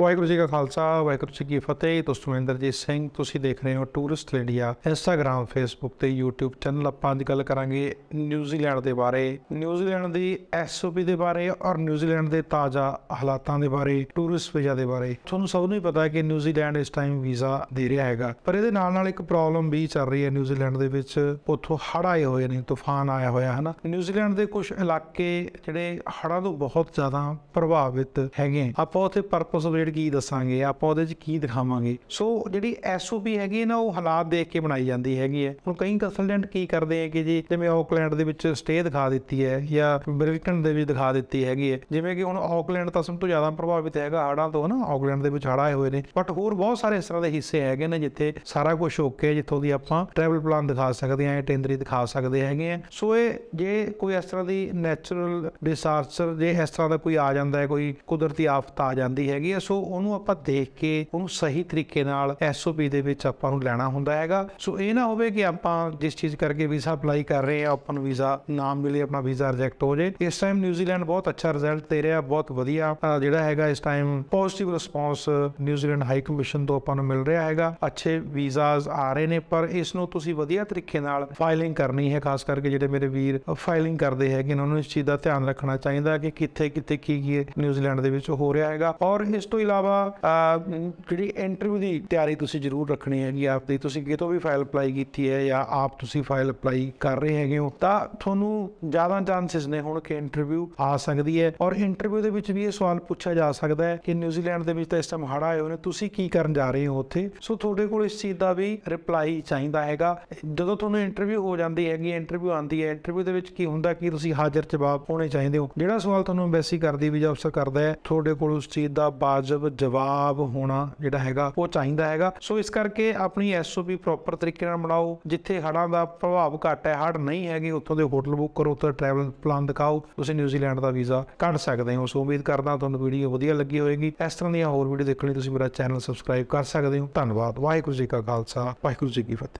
ਵਾਹਿਗੁਰੂ ਜੀ ਕਾ ਖਾਲਸਾ ਵਾਹਿਗੁਰੂ ਜੀ ਕੀ ਫਤਿਹ ਦੋਸਤੋ ਮਹਿੰਦਰਜੀਤ ਸਿੰਘ ਤੁਸੀਂ ਦੇਖ ਰਹੇ ਹੋ ਟੂਰਿਸਟ ਇੰਡੀਆ ਇੰਸਟਾਗ੍ਰam ਫੇਸਬੁੱਕ ਤੇ YouTube ਚੈਨਲ ਆਪਾਂ ਅੱਜ ਗੱਲ ਕਰਾਂਗੇ ਨਿਊਜ਼ੀਲੈਂਡ ਦੇ ਬਾਰੇ ਨਿਊਜ਼ੀਲੈਂਡ ਦੀ ਐਸਓਪੀ ਦੇ ਬਾਰੇ ਔਰ ਨਿਊਜ਼ੀਲੈਂਡ ਦੇ ਤਾਜ਼ਾ ਹਾਲਾਤਾਂ ਦੇ ਬਾਰੇ ਟੂਰਿਸਟ ਵੀਜ਼ਾ ਦੇ ਬਾਰੇ ਤੁਹਾਨੂੰ ਸਭ ਨੂੰ ਹੀ ਪਤਾ ਹੈ ਕਿ ਨਿਊਜ਼ੀਲੈਂਡ ਇਸ ਟਾਈਮ ਵੀਜ਼ਾ ਦੇ ਰਿਹਾ ਹੈਗਾ ਪਰ ਇਹਦੇ ਨਾਲ ਨਾਲ ਇੱਕ ਪ੍ਰੋਬਲਮ ਵੀ ਚੱਲ ਰਹੀ ਹੈ ਨਿਊਜ਼ੀਲੈਂਡ ਦੇ ਵਿੱਚ ਉੱਥੋਂ ਹੜ੍ਹ ਆਏ ਹੋਏ ਨੇ ਤੂਫਾਨ ਆਇਆ ਹੋਇਆ ਹੈ ਨਾ ਨਿਊਜ਼ੀਲੈਂਡ ਦੇ ਕੁਝ ਇਲਾਕੇ ਜਿਹੜੇ ਹੜ੍ਹਾਂ ਤੋਂ ਬਹੁਤ ਜ਼ਿਆਦਾ ਪ੍ਰਭਾਵਿਤ ਹੈਗੇ ਆਪਾਂ ਉੱਥੇ ਪਰਪਸ ਅਪਡੇਟ ਕੀ ਦੱਸਾਂਗੇ ਆਪਾਂ ਉਹਦੇ 'ਚ ਕੀ ਦਿਖਾਵਾਂਗੇ ਸੋ ਜਿਹੜੀ ਐਸਓਪੀ ਹੈਗੀ ਨਾ ਉਹ ਹਾਲਾਤ ਦੇਖ ਕੇ ਬਣਾਈ ਜਾਂਦੀ ਹੈਗੀ ਹੈ ਹੁਣ ਕਈ ਕੰਸਲਟੈਂਟ ਕੀ ਕਰਦੇ ਆ ਕਿ ਜੀ ਜਿਵੇਂ ਆਕਲੈਂਡ ਦੇ ਵਿੱਚ ਸਟੇ ਦਿਖਾ ਦਿੱਤੀ ਹੈ ਜਾਂ ਬ੍ਰਿਟਨ ਦੇ ਵਿੱਚ ਦਿਖਾ ਦਿੱਤੀ ਹੈਗੀ ਹੈ ਜਿਵੇਂ ਕਿ ਹੁਣ ਆਕਲੈਂਡ ਤਾਂ ਸਭ ਤੋਂ ਜ਼ਿਆਦਾ ਪ੍ਰਭਾਵਿਤ ਹੈਗਾ ਹੜਾਂ ਤੋਂ ਨਾ ਆਕਲੈਂਡ ਦੇ ਵਿੱਚ ਆੜਾ ਆਏ ਹੋਏ ਨੇ ਬਟ ਹੋਰ ਬਹੁਤ ਸਾਰੇ ਇਸ ਤਰ੍ਹਾਂ ਦੇ ਹਿੱਸੇ ਹੈਗੇ ਨੇ ਜਿੱਥੇ ਸਾਰਾ ਕੁਝ ਓਕੇ ਜਿੱਥੋਂ ਦੀ ਆਪਾਂ ਟਰੈਵਲ ਪਲਾਨ ਦਿਖਾ ਸਕਦੇ ਆ ਟੈਂਡਰੀ ਦਿਖਾ ਸਕਦੇ ਹੈਗੇ ਆ ਸੋ ਇਹ ਜੇ ਕੋਈ ਇਸ ਤਰ੍ਹਾਂ ਦੀ ਨੈਚੁਰਲ ਡਿਸਾਸਟਰ ਜੇ ਇਸ ਤਰ੍ਹਾਂ ਦਾ ਕੋਈ ਆ ਜਾਂਦਾ ਹੈ ਕੋਈ ਕੁਦਰਤੀ ਆਫਤ ਆ ਜਾਂਦੀ ਹੈਗੀ ਆ ਸੋ ਉਹਨੂੰ ਆਪਾਂ ਦੇਖ ਕੇ ਉਹਨੂੰ ਸਹੀ ਤਰੀਕੇ ਨਾਲ ਐਸਓਪੀ ਦੇ ਵਿੱਚ ਆਪਾਂ ਨੂੰ ਲੈਣਾ ਹੁੰਦਾ ਹੈਗਾ ਸੋ ਇਹ ਨਾ ਹੋਵੇ ਕਿ ਆਪਾਂ ਜਿਸ ਚੀਜ਼ ਕਰਕੇ ਵੀਜ਼ਾ ਅਪਲਾਈ ਕਰ ਰਹੇ ਆ ਆਪਾਂ ਨੂੰ ਵੀਜ਼ਾ ਨਾ ਮਿਲੇ ਆਪਣਾ ਵੀਜ਼ਾ ਰਿਜੈਕਟ ਹੋ ਜੇ ਇਸ ਟਾਈਮ ਨਿਊਜ਼ੀਲੈਂਡ ਬਹੁਤ ਅੱਛਾ ਰਿਜ਼ਲਟ ਦੇ ਰਿਹਾ ਬਹੁਤ ਵਧੀਆ ਜਿਹੜਾ ਹੈਗਾ ਇਸ time positive response New Zealand high commission ਤੋਂ ਆਪਾਂ ਨੂੰ ਮਿਲ ਰਿਹਾ ਹੈਗਾ ਅੱਛੇ ਵੀਜ਼ਾਸ ਆ ਰਹੇ ਨੇ ਪਰ ਇਸ ਨੂੰ ਤੁਸੀਂ ਵਧੀਆ ਤਰੀਕੇ ਨਾਲ ਫਾਈਲਿੰਗ ਕਰਨੀ ਹੈ ਖਾਸ ਕਰਕੇ ਜਿਹੜੇ ਮੇਰੇ ਵੀਰ ਫਾਈਲਿੰਗ ਕਰਦੇ ਹੈਗੇ ਉਹਨਾਂ ਨੂੰ ਇਸ ਚੀਜ਼ ਦਾ ਧਿਆਨ ਰੱਖਣਾ ਚਾਹੀਦਾ ਕਿ ਕਿੱਥੇ ਕਿੱਥੇ ਕੀ ਕੀ ਨਿਊਜ਼ੀਲੈਂਡ ਦੇ ਵਿੱਚ ਹੋ ਰਿਹਾ ਹੈਗਾ ਔਰ ਇਸ ਤੋਂ ਇਲਾਵਾ ਜਿਹੜੀ ਇੰਟਰਵਿਊ ਦੀ ਤਿਆਰੀ ਤੁਸੀਂ ਜ਼ਰੂਰ ਰੱਖਣੀ ਹੈਗੀ ਆਪ ਤੁਸੀਂ ਕਿਤੋਂ ਵੀ ਫਾਈਲ ਅਪਲਾਈ ਕੀਤੀ ਹੈ ਜਾਂ ਆਪ ਤੁਸੀਂ ਫਾਈਲ ਅਪਲਾਈ ਕਰ ਰਹੇ ਹੈਗੇ ਹੋ ਤਾਂ ਤੁਹਾਨੂੰ ਜ਼ਿਆਦਾ ਚਾਂਸਸ ਨੇ ਹੁਣ ਕਿ ਇੰਟਰਵਿਊ ਆ ਸਕਦੀ ਹੈ ਔਰ ਇੰਟਰਵਿਊ ਦੇ ਵਿੱਚ ਵੀ ਇਹ ਸਵਾਲ ਪੁੱਛਿਆ ਜਾ ਸਕਦਾ ਹੈ ਕਿ ਨਿਊਜ਼ੀਲੈਂਡ ਦੇ ਵਿੱਚ ਤਾਂ ਇਸ ਟਾਈਮ ਹੜਾ ਆਏ ਹੋਏ ਤੁਸੀਂ ਕੀ ਕਰਨ ਜਾ ਰਹੇ ਹੋ ਉੱਥੇ ਸੋ ਤੁਹਾਡੇ ਕੋਲ ਇਸ ਚੀਜ਼ ਦਾ ਵੀ ਰਿਪਲਾਈ ਚਾਹੀਦਾ ਹੈਗਾ ਜਦੋਂ ਤੁਹਾਨੂੰ ਇੰਟਰਵਿਊ ਹੋ ਜਾਂਦੀ ਹੈਗੀ ਇੰਟਰਵਿਊ ਆਉਂਦੀ ਹੈ ਇੰਟਰਵਿਊ ਦੇ ਵਿੱਚ ਕੀ ਹੁੰਦਾ ਕਿ ਤੁਸੀਂ ਹਾਜ਼ਰ ਜਵਾਬ ਹੋਣੇ ਚਾਹੀਦੇ ਹੋ ਜਿਹੜਾ ਸਵਾਲ ਤੁਹਾਨੂੰ ਐਮਬੈਸੀ ਕਰਦੀ ਵੀਜ਼ਾ ਅਫਸਰ ਕਰਦਾ ਹੈ ਤੁਹਾਡੇ ਕੋਲ ਉਸ ਚੀਜ਼ ਦਾ ਬਾਜ਼ ਮੁਜਬ ਜਵਾਬ ਹੋਣਾ ਜਿਹੜਾ ਹੈਗਾ ਉਹ ਚਾਹੀਦਾ ਹੈਗਾ ਸੋ ਇਸ ਕਰਕੇ ਆਪਣੀ ਐਸਓਪੀ ਪ੍ਰੋਪਰ ਤਰੀਕੇ ਨਾਲ ਬਣਾਓ ਜਿੱਥੇ ਹੜਾਂ ਦਾ ਪ੍ਰਭਾਵ ਘੱਟ ਹੈ ਹੜ ਨਹੀਂ ਹੈਗੇ ਉੱਥੋਂ ਦੇ ਹੋਟਲ ਬੁੱਕ ਕਰੋ ਉੱਥੇ ਟਰੈਵਲ ਪਲਾਨ ਦਿਖਾਓ ਤੁਸੀਂ ਨਿਊਜ਼ੀਲੈਂਡ ਦਾ ਵੀਜ਼ਾ ਕੱਢ ਸਕਦੇ ਹੋ ਸੋ ਉਮੀਦ ਕਰਦਾ ਤੁਹਾਨੂੰ ਵੀਡੀਓ ਵਧੀਆ ਲੱਗੀ ਹੋਵੇਗੀ ਇਸ ਤਰ੍ਹਾਂ ਦੀਆਂ ਹੋਰ ਵੀਡੀਓ ਦੇਖਣ ਲਈ ਤੁਸੀਂ ਮੇਰਾ ਚੈਨਲ ਸਬਸਕ੍ਰਾਈਬ ਕਰ ਸਕਦੇ ਹੋ ਧੰਨਵਾਦ ਵਾਹਿਗੁਰੂ ਜੀ ਕਾ ਖਾਲਸਾ ਵਾਹਿਗੁਰੂ ਜੀ ਕੀ ਫਤਿਹ